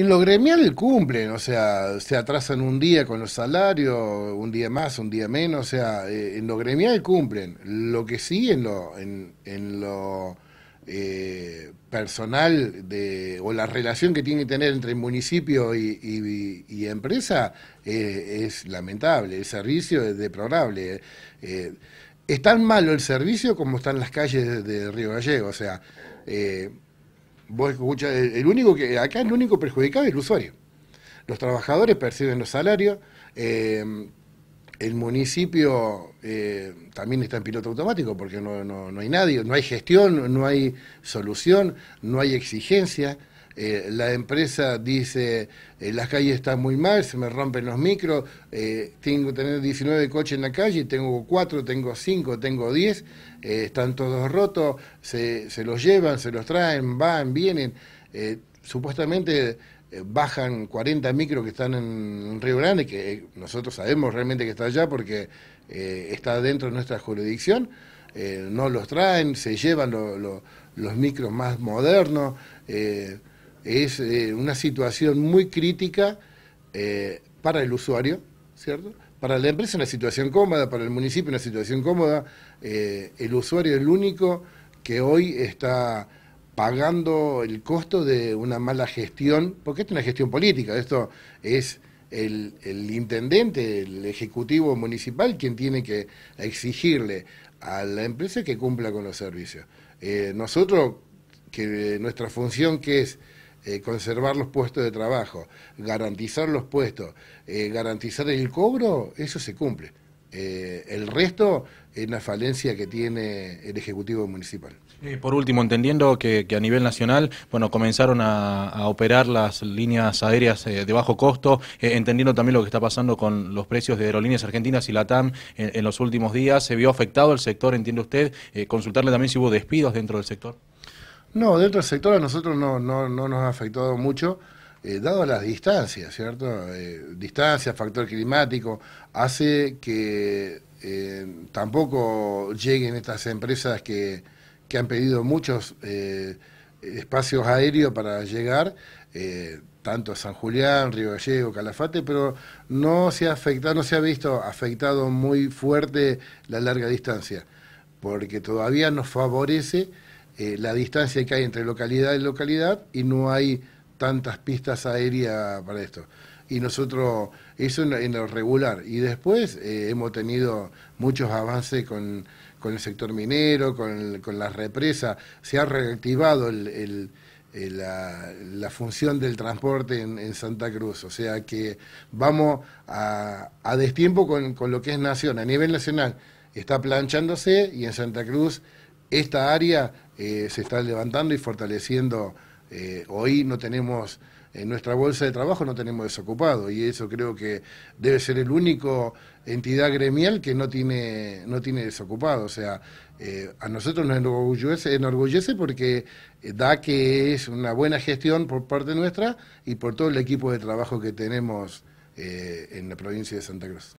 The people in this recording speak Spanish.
En lo gremial cumplen, o sea, se atrasan un día con los salarios, un día más, un día menos, o sea, eh, en lo gremial cumplen. Lo que sí en lo, en, lo eh, personal de, o la relación que tiene que tener entre el municipio y, empresa eh, es lamentable, el servicio es deplorable. es tan malo el servicio como están las calles de, de Río Gallego, o sea, Vos el único que, acá el único perjudicado es el usuario. Los trabajadores perciben los salarios, em, el municipio eh, también está en piloto automático porque no, no, hay nadie, no hay gestión, no hay solución, no hay exigencia, eh, la empresa dice, eh, las calles están muy mal, se me rompen los micros, eh, tengo tener 19 coches en la calle, tengo 4, tengo 5, tengo 10, eh, están todos rotos, se, los llevan, se los traen, van, vienen, supuestamente bajan 40 micros que están en Río Grande, que nosotros sabemos realmente que está allá porque está dentro de nuestra jurisdicción, no los traen, se llevan los micros más modernos es eh, una situación muy crítica eh, para el usuario, ¿cierto? Para la empresa una situación cómoda, para el municipio una situación cómoda. Eh, el usuario es el único que hoy está pagando el costo de una mala gestión, porque esto es una gestión política, esto es el, el intendente, el ejecutivo municipal quien tiene que exigirle a la empresa que cumpla con los servicios. nosotros, que nuestra función que es eh, conservar los puestos de trabajo, garantizar los puestos, eh, garantizar el cobro, eso se cumple. Eh, el resto es una falencia que tiene el Ejecutivo Municipal. por último, entendiendo que, a nivel nacional, bueno, comenzaron a, operar las líneas aéreas de bajo costo, entendiendo también lo que está pasando con los precios de aerolíneas argentinas y Latam en los últimos días, ¿se vio afectado el sector, entiende usted? consultarle también si hubo despidos dentro del sector. No, de del sector a nosotros no, no, no nos ha afectado mucho, eh, dado las distancias, ¿cierto? Eh, distancia, factor climático, hace que eh, tampoco lleguen estas empresas que, que han pedido muchos espacios aéreos para llegar, tanto a San Julián, Río Gallego, Calafate, pero no se ha afectado, no se ha visto afectado muy fuerte la larga distancia, porque todavía nos favorece eh, la distancia que hay entre localidad y localidad y no hay tantas pistas aéreas para esto. Y nosotros, eso en, lo regular. Y después eh, hemos tenido muchos avances con, el sector minero, con, las con, Se ha reactivado la, función del transporte en, Santa Cruz. O sea que vamos a, a destiempo con, con, lo que es nación. A nivel nacional está planchándose y en Santa Cruz esta área eh, se está levantando y fortaleciendo. Eh, hoy no tenemos, en nuestra bolsa de trabajo no tenemos desocupado y eso creo que debe ser el único entidad gremial que no tiene, no tiene desocupado. O sea, eh, a nosotros nos enorgullece, enorgullece porque da que es una buena gestión por parte nuestra y por todo el equipo de trabajo que tenemos en la provincia de Santa Cruz.